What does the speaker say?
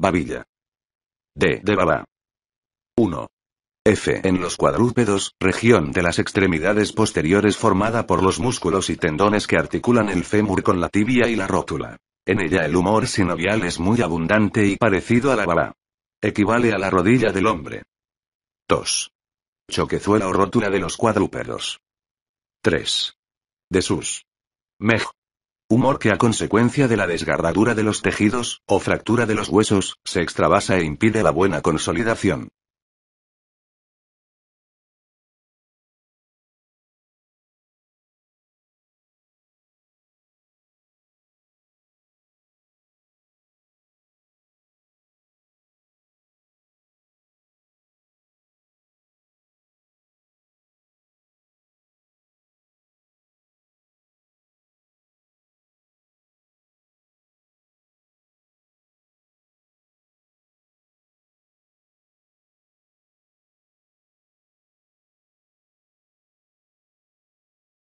Babilla. D. De Baba. 1. F. En los cuadrúpedos, región de las extremidades posteriores formada por los músculos y tendones que articulan el fémur con la tibia y la rótula. En ella el humor sinovial es muy abundante y parecido a la baba. Equivale a la rodilla del hombre. 2. Choquezuela o rótula de los cuadrúpedos. 3. De sus. Mej. Humor que a consecuencia de la desgarradura de los tejidos, o fractura de los huesos, se extravasa e impide la buena consolidación.